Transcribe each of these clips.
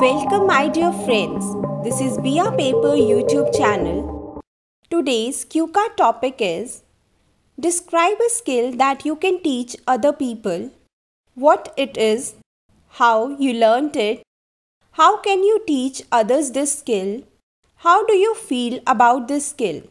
Welcome my dear friends. This is Bia Paper YouTube channel. Today's QCA topic is Describe a skill that you can teach other people. What it is, how you learnt it, how can you teach others this skill, how do you feel about this skill.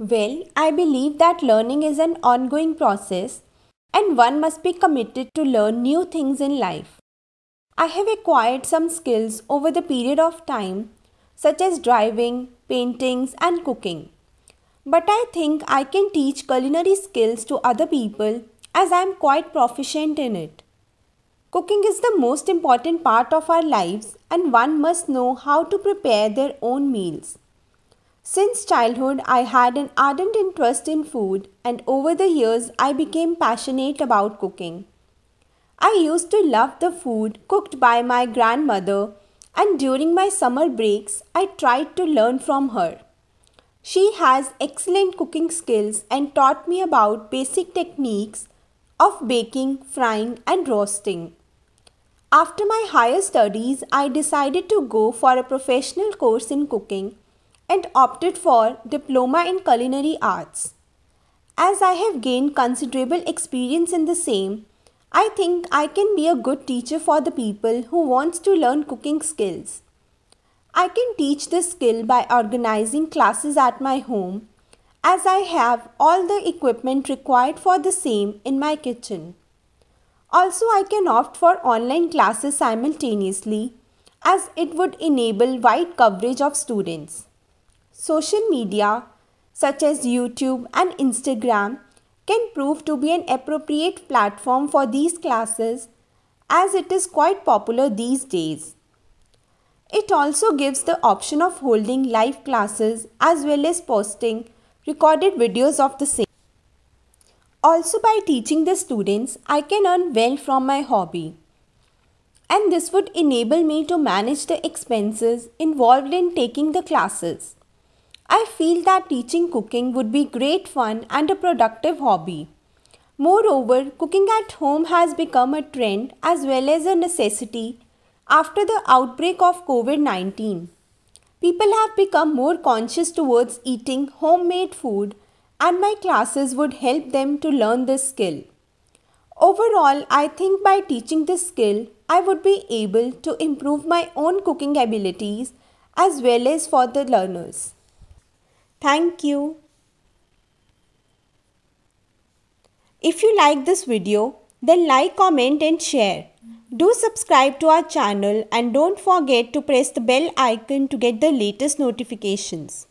Well, I believe that learning is an ongoing process and one must be committed to learn new things in life. I have acquired some skills over the period of time, such as driving, paintings, and cooking. But I think I can teach culinary skills to other people as I am quite proficient in it. Cooking is the most important part of our lives, and one must know how to prepare their own meals. Since childhood, I had an ardent interest in food, and over the years, I became passionate about cooking. I used to love the food cooked by my grandmother, and during my summer breaks, I tried to learn from her. She has excellent cooking skills and taught me about basic techniques of baking, frying, and roasting. After my higher studies, I decided to go for a professional course in cooking and opted for diploma in culinary arts. As I have gained considerable experience in the same, I think I can be a good teacher for the people who wants to learn cooking skills. I can teach this skill by organizing classes at my home as I have all the equipment required for the same in my kitchen. Also, I can opt for online classes simultaneously as it would enable wide coverage of students social media such as YouTube and Instagram can prove to be an appropriate platform for these classes as it is quite popular these days. It also gives the option of holding live classes as well as posting recorded videos of the same. Also by teaching the students, I can earn well from my hobby. And this would enable me to manage the expenses involved in taking the classes. I feel that teaching cooking would be great fun and a productive hobby. Moreover, cooking at home has become a trend as well as a necessity after the outbreak of COVID 19. People have become more conscious towards eating homemade food, and my classes would help them to learn this skill. Overall, I think by teaching this skill, I would be able to improve my own cooking abilities as well as for the learners. Thank you. If you like this video, then like, comment and share. Do subscribe to our channel and don't forget to press the bell icon to get the latest notifications.